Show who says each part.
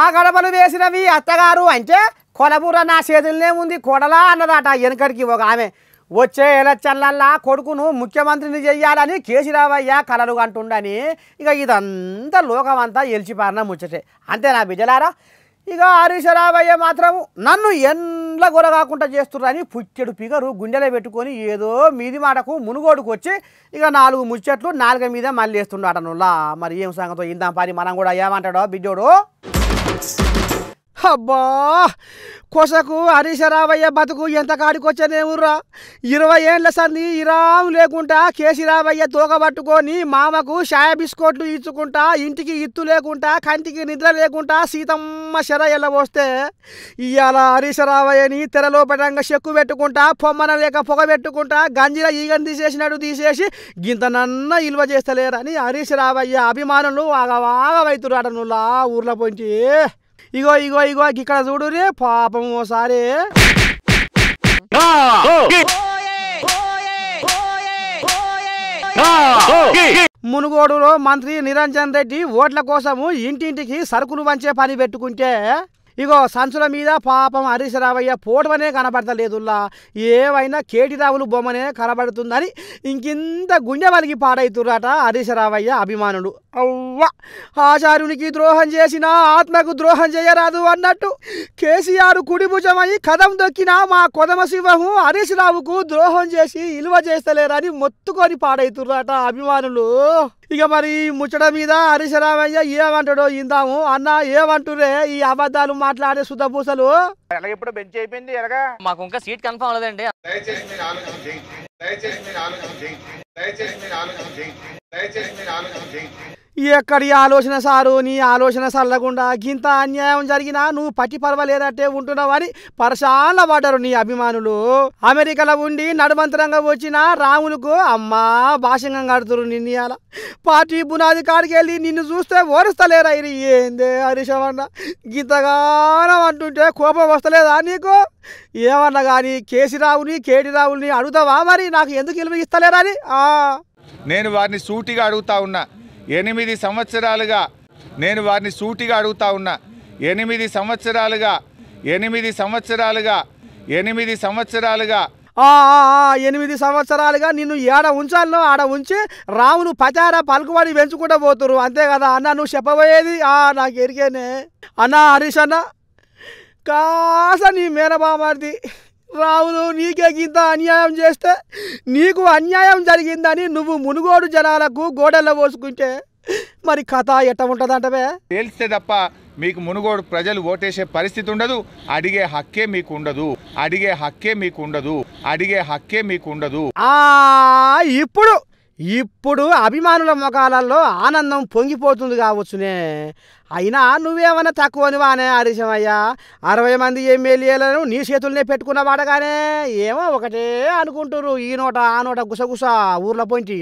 Speaker 1: ఆ గడపలు వేసినవి అత్తగారు అంటే కొలబూర నా చేతుల్లోనే ఉంది కొడలా అన్నదాట వెనకడికి ఒక ఆమె వచ్చే ఎలక్షన్లల్లా కొడుకును ముఖ్యమంత్రిని చెయ్యాలని కేసీరావయ్య కలలు అంటుండని ఇక ఇదంతా లోకమంతా ఎలిచిపారిన ముచ్చటే అంతే నా బిడ్డలారా ఇక హరీశరావయ్య మాత్రము నన్ను ఎండ్ల కాకుండా చేస్తున్నారని పుచ్చెడు పిగరు గుండెలో పెట్టుకొని ఏదో మీది మాటకు మునుగోడుకు వచ్చి ఇక నాలుగు ముచ్చట్లు నాలుగ మీద మళ్ళీ వేస్తున్నాడనులా మరి ఏం సంగతో ఇందాం పని మనం కూడా ఏమంటాడో బిడ్డోడు Thanks. అబ్బా కొసకు హరీశరావయ్య బతుకు ఎంత కాడికొచ్చానే ఊర్రా ఇరవై ఏళ్ళ సంది ఇరాం లేకుండా కేసీరావయ్య తోక పట్టుకొని మామకు షాయ బిస్కోట్లు ఇచ్చుకుంటా ఇంటికి ఇత్తు లేకుండా కంటికి నిద్ర లేకుండా సీతమ్మ శర ఎల్లబోస్తే ఇవాళ హరీశరావయ్యని తెరలో పెట్టంగా చెక్కు పెట్టుకుంటా పొమ్మన లేక పొగ పెట్టుకుంటా గంజిలా ఈగని తీసేసినట్టు తీసేసి గింతనన్న ఇల్వ చేస్తలేరని హరీశరావయ్య అభిమానులు వాగవాగవైతురాడనులా ఊర్ల పొంచి ఇగో ఇగో ఇగో ఇక్కడ చూడు రే పాపం ఓసారి మునుగోడులో మంత్రి నిరంజన్ రెడ్డి ఓట్ల కోసము ఇంటింటికి సరుకులు వంచే పని పెట్టుకుంటే ఇగో సంచుల మీద పాపం హరీశరావయ్య పోటమనే కనబడతలేదుల్లా ఏవైనా కేటిరావులు బొమ్మనే కనబడుతుందని ఇంకింత గుండె వలిగి పాడైతుర్రాట హరీశరావయ్య అభిమానుడు అవ్వ ఆచార్యునికి ద్రోహం చేసిన ఆత్మకు ద్రోహం చేయరాదు అన్నట్టు కేసీఆర్ కుడిభుజమై కథం దొక్కిన మా కొదమ శివము రావుకు ద్రోహం చేసి ఇలువ చేస్తలేరని మొత్తుకొని పాడైతుర్రాట అభిమానులు ఇక మరి ముచ్చట మీద హరీశరామయ్య ఏమంటాడో ఇందాము అన్న ఏమంటురే ఈ అబద్ధాలు మాట్లాడే సుద్దపూసలు ఎలాగ ఇప్పుడు బెంచ్ అయిపోయింది ఎలాగా మాకు ఇంకా సీట్ కన్ఫర్మ్ అవ్వలేదండి ఎక్కడి ఆలోచన సారు నీ ఆలోచన సల్లకుండా గింత అన్యాయం జరిగినా నువ్వు పట్టి ఉంటున్నావు ఉంటున్నావని పరశాల పడ్డారు నీ అభిమానులు అమెరికాలో ఉండి నడుమంతరంగా వచ్చిన రాములకు అమ్మా భాషంగా కడుతురు నిన్న అలా పార్టీ బునాది కాడికి వెళ్ళి నిన్ను చూస్తే ఓరుస్తలేరా ఇది ఏందే హరీశమన్న గీతగానం అంటుంటే కోపం వస్తలేదా నీకు ఏమన్నా కానీ కేసీరావుని కేటీరావుని అడుగుతావా మరి నాకు ఎందుకు ఇస్తలేరా అని
Speaker 2: నేను వారిని సూటిగా అడుగుతా ఉన్నా ఎనిమిది సంవత్సరాలుగా నేను వారిని సూటిగా అడుగుతా ఉన్నా ఎనిమిది సంవత్సరాలుగా ఎనిమిది సంవత్సరాలుగా ఎనిమిది సంవత్సరాలుగా
Speaker 1: ఎనిమిది సంవత్సరాలుగా నిన్ను ఏడ ఉంచాలనో ఆడ ఉంచి రావును పచార పలుకుబడి పెంచుకుంటూ పోతురు అంతే కదా అన్న నువ్వు చెప్పబోయేది ఆ నాకు ఎరిగేనే అన్న హరీష్ అన్న కాస నీ మేనబామార్ది రావును నీకే గింత అన్యాయం చేస్తే నీకు అన్యాయం జరిగిందని నువ్వు మునుగోడు జనాలకు గోడల్లో పోసుకుంటే మరి కథ ఎట్ట ఉంటుందంటవే
Speaker 2: తెలిస్తే తప్ప మీకు మునుగోడు ప్రజలు ఓటేసే పరిస్థితి ఉండదు అడిగే హక్కే మీకు ఉండదు అడిగే హక్కే మీకు ఉండదు అడిగే హక్కే మీకు
Speaker 1: ఉండదు ఆ ఇప్పుడు ఇప్పుడు అభిమానుల ముఖాలలో ఆనందం పొంగిపోతుంది కావచ్చునే అయినా నువ్వేమన్నా తక్కువనివా వానే ఆదేశమయ్యా అరవై మంది ఎమ్మెల్యేలను నీ పెట్టుకున్న పెట్టుకున్నవాడగానే ఏమో ఒకటే అనుకుంటురు ఈ నోట ఆ నోట గుసగుస ఊర్ల పొంచి